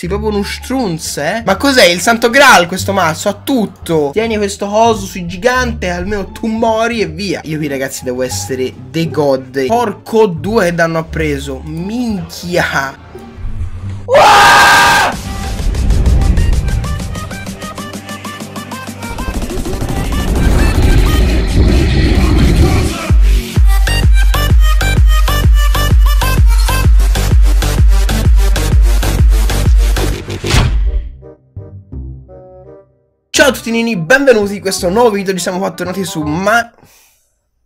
Sì, proprio uno strunz, eh? Ma cos'è? Il santo graal questo mazzo? Ha tutto. Tieni questo coso sui gigante, almeno tu mori e via. Io qui, ragazzi, devo essere the god. Porco due che danno ha preso! Minchia. Wow! Ciao a tutti nini, benvenuti in questo nuovo video, ci siamo qua tornati su ma...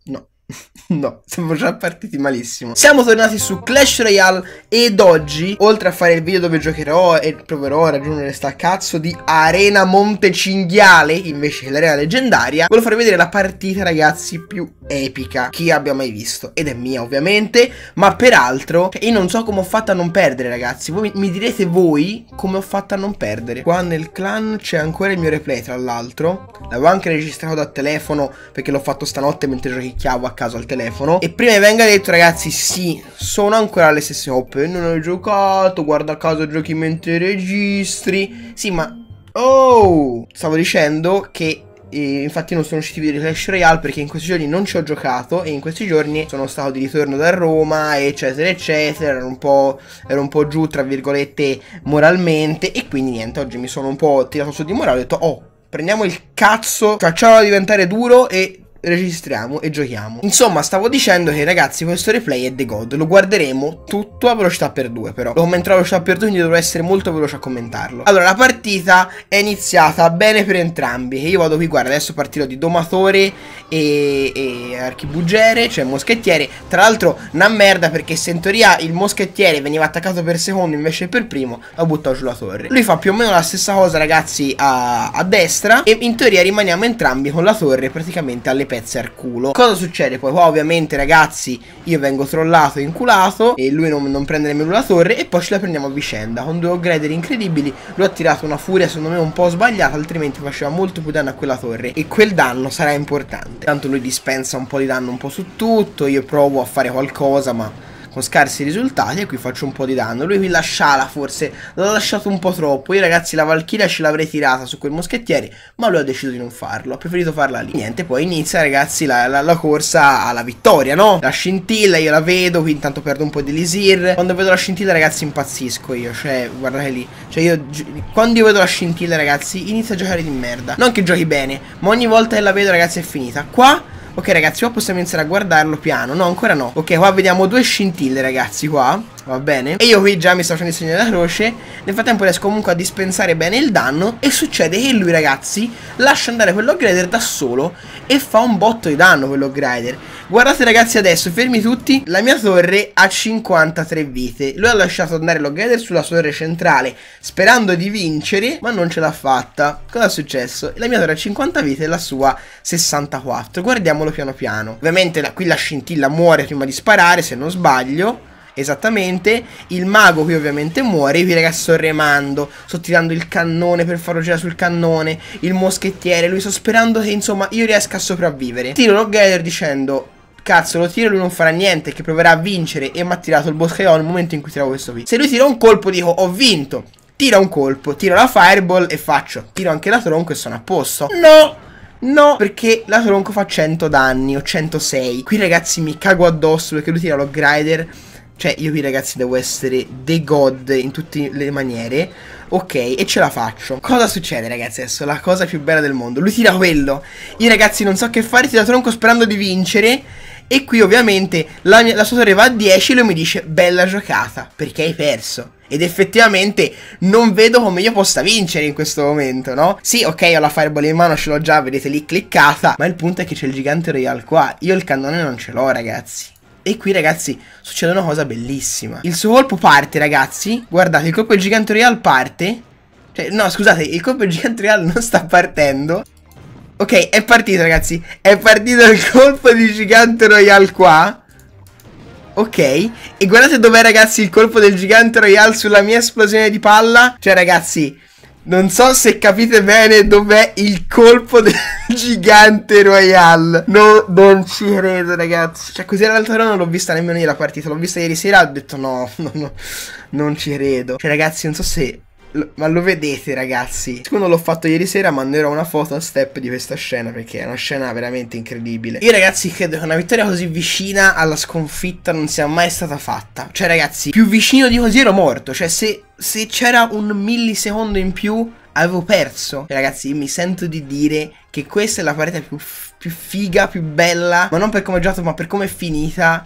No, no, siamo già partiti malissimo Siamo tornati su Clash Royale ed oggi, oltre a fare il video dove giocherò e proverò a raggiungere sta cazzo di Arena Montecinghiale Invece che l'Arena Leggendaria, voglio farvi vedere la partita ragazzi più epica chi abbia mai visto ed è mia ovviamente ma peraltro io non so come ho fatto a non perdere ragazzi voi mi direte voi come ho fatto a non perdere qua nel clan c'è ancora il mio replay tra l'altro l'avevo anche registrato da telefono perché l'ho fatto stanotte mentre giochicchiavo a caso al telefono e prima che venga detto ragazzi sì sono ancora le stesse hoppe non ho giocato guarda a caso giochi mentre registri sì ma oh stavo dicendo che e infatti non sono usciti video di Clash Royale perché in questi giorni non ci ho giocato e in questi giorni sono stato di ritorno da Roma eccetera eccetera ero un po', ero un po giù tra virgolette moralmente e quindi niente oggi mi sono un po' tirato su di morale ho detto oh prendiamo il cazzo facciamolo diventare duro e registriamo e giochiamo. Insomma, stavo dicendo che ragazzi, questo replay è The God. Lo guarderemo tutto a velocità per due, però. Lo commenterò a velocità per due, quindi dovrò essere molto veloce a commentarlo. Allora, la partita è iniziata bene per entrambi. Io vado qui, guarda, adesso partirò di domatore e, e archibugiere, cioè moschettiere. Tra l'altro, una merda perché se in teoria il moschettiere veniva attaccato per secondo invece per primo, lo buttò sulla torre. Lui fa più o meno la stessa cosa, ragazzi, a, a destra. E in teoria rimaniamo entrambi con la torre praticamente alle pezze pezza al culo. Cosa succede poi? Qua ovviamente ragazzi io vengo trollato e inculato e lui non, non prende nemmeno la torre e poi ce la prendiamo a vicenda. Con due upgrader incredibili lui ha tirato una furia secondo me un po' sbagliata altrimenti faceva molto più danno a quella torre e quel danno sarà importante. Tanto lui dispensa un po' di danno un po' su tutto, io provo a fare qualcosa ma con scarsi risultati e qui faccio un po' di danno. Lui qui la sciala forse l'ha lasciato un po' troppo. Io ragazzi la Valchiria ce l'avrei tirata su quel moschettiere ma lui ha deciso di non farlo. Ha preferito farla lì. Niente poi inizia ragazzi la, la, la corsa alla vittoria no? La scintilla io la vedo qui intanto perdo un po' di lisir. Quando vedo la scintilla ragazzi impazzisco io. Cioè guardate lì. Cioè io quando io vedo la scintilla ragazzi inizio a giocare di merda. Non che giochi bene ma ogni volta che la vedo ragazzi è finita. Qua Ok ragazzi qua possiamo iniziare a guardarlo piano No ancora no Ok qua vediamo due scintille ragazzi qua va bene? E io qui già mi sto facendo il segno della croce, nel frattempo riesco comunque a dispensare bene il danno e succede che lui ragazzi lascia andare quell'upgrader da solo e fa un botto di danno quell'upgrader. Guardate ragazzi adesso, fermi tutti, la mia torre ha 53 vite, lui ha lasciato andare l'upgrader sulla sua torre centrale sperando di vincere ma non ce l'ha fatta. Cosa è successo? La mia torre ha 50 vite e la sua 64, guardiamolo piano piano. Ovviamente la, qui la scintilla muore prima di sparare se non sbaglio Esattamente, il mago qui ovviamente muore, qui ragazzi sto remando, sto tirando il cannone per farlo girare sul cannone, il moschettiere, lui sto sperando che insomma io riesca a sopravvivere. Tiro Rockgather dicendo Cazzo, lo tiro e lui non farà niente, che proverà a vincere e mi ha tirato il Boscaio nel momento in cui tiravo questo qui. Se lui tira un colpo dico ho vinto, tira un colpo, tiro la fireball e faccio, tiro anche la tronco e sono a posto. No! No, perché la tronco fa 100 danni o 106. Qui ragazzi mi cago addosso perché lui tira lo grider cioè, io qui ragazzi devo essere the god in tutte le maniere. Ok, e ce la faccio. Cosa succede ragazzi adesso? La cosa più bella del mondo. Lui tira quello. Io ragazzi non so che fare, tira tronco sperando di vincere. E qui ovviamente la, mia, la sua torre va a 10 e lui mi dice bella giocata perché hai perso. Ed effettivamente non vedo come io possa vincere in questo momento, no? Sì, ok, ho la fireball in mano, ce l'ho già, vedete lì cliccata. Ma il punto è che c'è il gigante royal qua. Io il cannone non ce l'ho, ragazzi. E qui ragazzi succede una cosa bellissima. Il suo colpo parte ragazzi. Guardate, il colpo del gigante real parte. Cioè, no scusate, il colpo del gigante real non sta partendo. Ok, è partito ragazzi. È partito il colpo di gigante royal qua. Ok, e guardate dov'è ragazzi il colpo del gigante royal sulla mia esplosione di palla. Cioè ragazzi, non so se capite bene dov'è il colpo del gigante Royale. No, non ci credo, ragazzi. Cioè, così l'altro non l'ho vista nemmeno io la partita. L'ho vista ieri sera. Ho detto no, no, no, non ci credo. Cioè, ragazzi, non so se ma lo vedete ragazzi? Secondo l'ho fatto ieri sera, manderò una foto a step di questa scena perché è una scena veramente incredibile. Io ragazzi credo che una vittoria così vicina alla sconfitta non sia mai stata fatta. Cioè ragazzi, più vicino di così ero morto. Cioè se, se c'era un millisecondo in più avevo perso. Ragazzi, io mi sento di dire che questa è la partita più, più figa, più bella, ma non per come è giocato, ma per come è finita,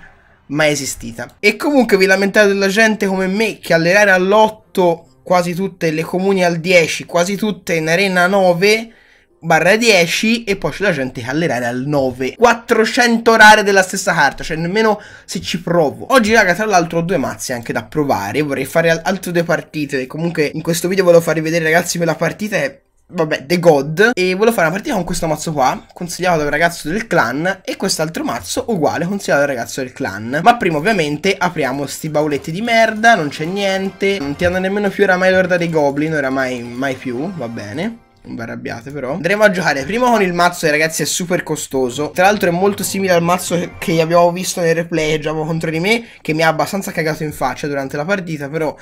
mai esistita. E comunque vi lamentate della gente come me che allenare all'8 quasi tutte le comuni al 10, quasi tutte in arena 9 barra 10 e poi c'è la gente che ha le al 9 400 rare della stessa carta cioè nemmeno se ci provo oggi raga tra l'altro ho due mazzi anche da provare vorrei fare altre due partite comunque in questo video volevo farvi vedere ragazzi la partita è Vabbè, The God. E volevo fare una partita con questo mazzo qua, consigliato da un ragazzo del clan, e quest'altro mazzo uguale, consigliato da un ragazzo del clan. Ma prima ovviamente apriamo sti bauletti di merda, non c'è niente, non ti hanno nemmeno più oramai l'orda dei goblin, oramai mai più, va bene. Non vi arrabbiate però Andremo a giocare prima con il mazzo che ragazzi è super costoso Tra l'altro è molto simile al mazzo che abbiamo visto nel replay Giocavo contro di me Che mi ha abbastanza cagato in faccia durante la partita Però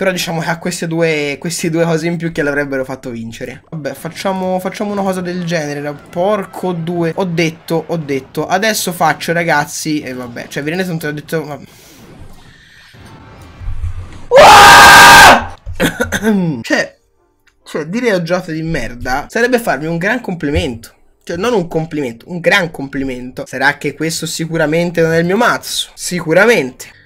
però diciamo che ha queste due, queste due cose in più che l'avrebbero fatto vincere. Vabbè, facciamo, facciamo una cosa del genere. Porco due. Ho detto, ho detto. Adesso faccio, ragazzi. E vabbè, cioè, vi rendete conto che ho detto... Vabbè. cioè, cioè, dire oggiata di merda sarebbe farmi un gran complimento. Cioè, non un complimento, un gran complimento. Sarà che questo sicuramente non è il mio mazzo. Sicuramente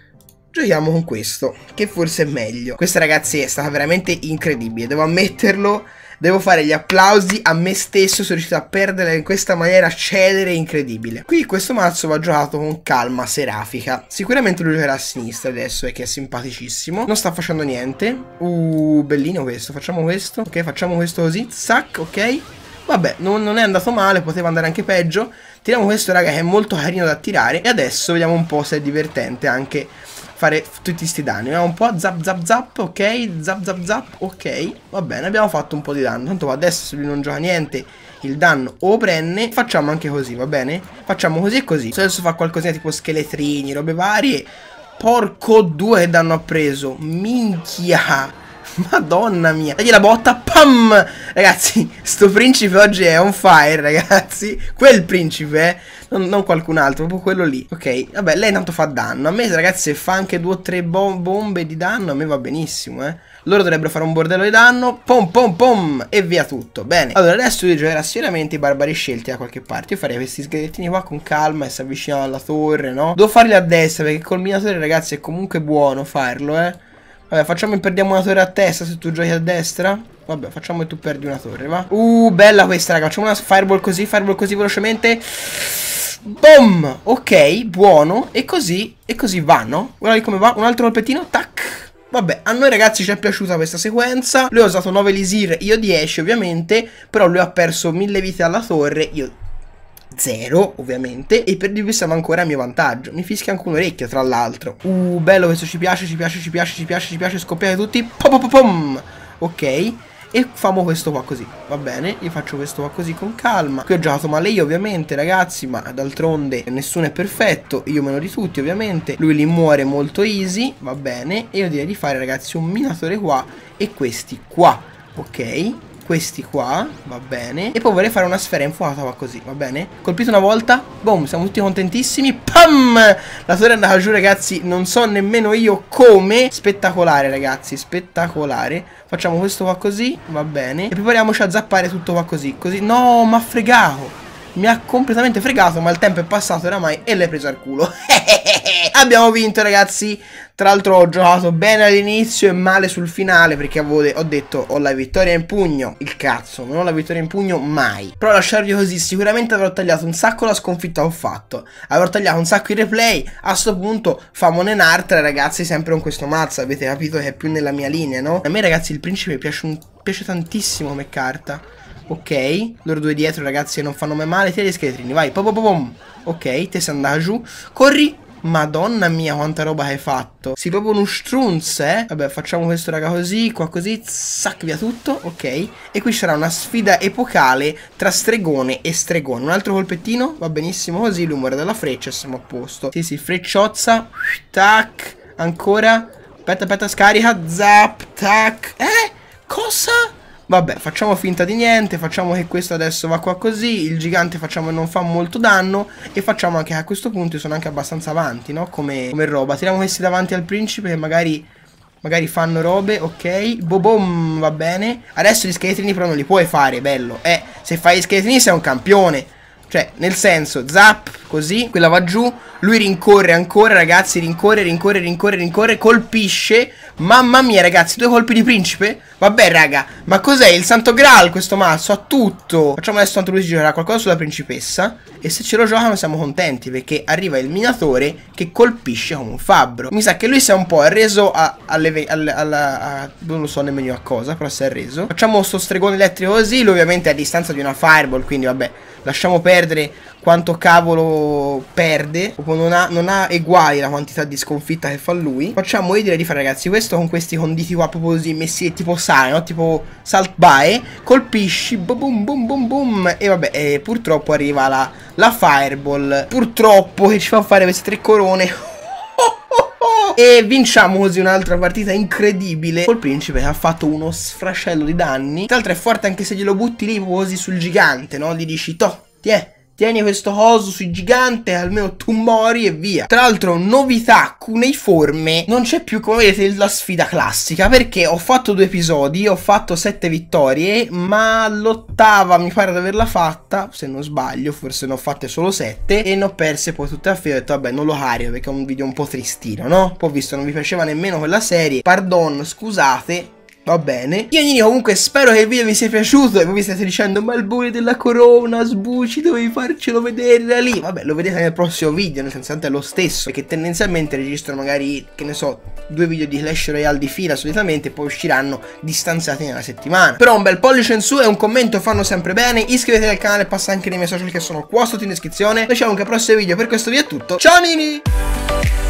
giochiamo con questo, che forse è meglio. Questa ragazzi è stata veramente incredibile, devo ammetterlo. Devo fare gli applausi a me stesso, sono riuscito a perdere in questa maniera celere e incredibile. Qui questo mazzo va giocato con calma, serafica. Sicuramente lui giocherà a sinistra adesso, è che è simpaticissimo. Non sta facendo niente. Uh, bellino questo, facciamo questo. Ok, facciamo questo così, zac, ok. Vabbè, non, non, è andato male, poteva andare anche peggio. Tiriamo questo, raga, che è molto carino da tirare. E adesso vediamo un po' se è divertente anche fare tutti questi danni. Vediamo un po' zap zap zap, ok, zap zap zap, ok. Va bene, abbiamo fatto un po' di danno. Tanto adesso se lui non gioca niente, il danno o prende. Facciamo anche così, va bene? Facciamo così e così. Se adesso fa qualcosina tipo scheletrini, robe varie. Porco due che danno ha preso. Minchia. Madonna mia Dagli la botta Pam Ragazzi Sto principe oggi è on fire ragazzi Quel principe eh non, non qualcun altro, proprio quello lì. Ok, vabbè, lei tanto fa danno. A me, ragazzi, se fa anche due o tre bom bombe di danno, a me va benissimo, eh. Loro dovrebbero fare un bordello di danno. Pom pom pom. E via tutto. Bene. Allora adesso io giocherà sicuramente i barbari scelti da qualche parte. Io farei questi sghettini qua con calma e si avvicinano alla torre, no? Devo farli a destra perché col minatore, ragazzi, è comunque buono farlo, eh. Vabbè, facciamo e perdiamo una torre a testa se tu giochi a destra. Vabbè, facciamo e tu perdi una torre, va. Uh, bella questa, raga. Facciamo una fireball così, fireball così velocemente. Boom! Ok, buono. E così, e così vanno. Guarda come va. Un altro colpettino, tac. Vabbè, a noi ragazzi ci è piaciuta questa sequenza. Lui ha usato 9 lisir, io 10 ovviamente. Però lui ha perso 1000 vite alla torre, io 0 ovviamente e per di più siamo ancora a mio vantaggio mi fischia anche un orecchio tra l'altro uh bello questo ci piace ci piace ci piace ci piace ci piace scoppiate tutti pom pom pom ok e famo questo qua così va bene io faccio questo qua così con calma qui ho giocato male io ovviamente ragazzi ma d'altronde nessuno è perfetto io meno di tutti ovviamente lui li muore molto easy va bene e io direi di fare ragazzi un minatore qua e questi qua ok questi qua, va bene. E poi vorrei fare una sfera infuocata qua così, va bene. Colpito una volta, boom, siamo tutti contentissimi. Pam! La torre è andata giù, ragazzi, non so nemmeno io come. Spettacolare, ragazzi, spettacolare. Facciamo questo qua così, va bene. E prepariamoci a zappare tutto qua così, così. No, ma fregato! mi ha completamente fregato ma il tempo è passato oramai e l'hai preso al culo abbiamo vinto ragazzi tra l'altro ho giocato bene all'inizio e male sul finale perché ho detto ho la vittoria in pugno, il cazzo, non ho la vittoria in pugno mai. Però lasciarvi così, sicuramente avrò tagliato un sacco la sconfitta che ho fatto, avrò tagliato un sacco i replay, a sto punto famone un'altra ragazzi sempre con questo mazzo, avete capito che è più nella mia linea, no? A me ragazzi il principe piace, un... piace tantissimo come carta. Ok, loro due dietro ragazzi non fanno mai male, tira gli scheletrini, vai, pom pom pom. Ok, te sei andata giù, corri, Madonna mia, quanta roba hai fatto. Sì, proprio uno strunze. Eh? Vabbè, facciamo questo, raga, così, qua così. Sac, via tutto. Ok. E qui sarà una sfida epocale tra stregone e stregone. Un altro colpettino, va benissimo così. L'umore della freccia, siamo a posto. Sì, sì, frecciozza. Tac. Ancora. Aspetta, aspetta, scarica. Zap. Tac. Eh? Cosa? Vabbè, facciamo finta di niente, facciamo che questo adesso va qua così, il gigante facciamo che non fa molto danno e facciamo anche a questo punto sono anche abbastanza avanti, no? Come, come roba. Tiriamo questi davanti al principe che magari, magari fanno robe, ok? Bobom, va bene. Adesso gli scheletrini però non li puoi fare, bello. Eh, se fai gli scheletrini sei un campione. Cioè, nel senso, zap, così, quella va giù, lui rincorre ancora, ragazzi, rincorre, rincorre, rincorre, rincorre, colpisce. Mamma mia, ragazzi, due colpi di principe? Vabbè, raga, ma cos'è il santo graal questo mazzo? Ha tutto. Facciamo adesso tanto lui si giocherà qualcosa sulla principessa. E se ce lo giocano siamo contenti, perché arriva il minatore che colpisce con un fabbro. Mi sa che lui si è un po' arreso a, alle, alle, alla, a, non lo so nemmeno a cosa, però si è arreso. Facciamo sto stregone elettrico così, lui ovviamente è a distanza di una fireball, quindi vabbè lasciamo perdere quanto cavolo perde, non ha, non ha eguali la quantità di sconfitta che fa lui. Facciamo, io direi di fare ragazzi, questo con questi conditi qua proprio così messi tipo sale, no? tipo salt by, colpisci, boom boom boom boom, e vabbè, eh, purtroppo arriva la, la fireball, purtroppo che ci fa fare queste tre corone. Oh, oh, e vinciamo così un'altra partita incredibile col principe ha fatto uno sfrascello di danni. Tra l'altro è forte anche se glielo butti lì così sul gigante, no? Gli dici, to, ti è Tieni questo coso sui gigante, almeno tu mori e via. Tra l'altro, novità cuneiforme, non c'è più, come vedete, la sfida classica, perché ho fatto due episodi, ho fatto sette vittorie, ma l'ottava mi pare di averla fatta, se non sbaglio, forse ne ho fatte solo sette, e ne ho perse poi tutte a fila, ho detto, vabbè, non lo cario, perché è un video un po' tristino, no? Poi ho visto, non mi piaceva nemmeno quella serie, pardon, scusate, Va bene. Io Nini comunque spero che il video vi sia piaciuto e voi mi state dicendo ma il buio della corona, sbuci, dovevi farcelo vedere da lì. Vabbè, lo vedete nel prossimo video, nel senso tanto è lo stesso, perché tendenzialmente registro magari, che ne so, due video di Clash Royale di fila solitamente E poi usciranno distanziati nella settimana. Però un bel pollice in su e un commento fanno sempre bene, iscrivetevi al canale e passa anche nei miei social che sono qua sotto in descrizione. Noi ci vediamo anche al prossimo video, per questo video è tutto. Ciao Nini!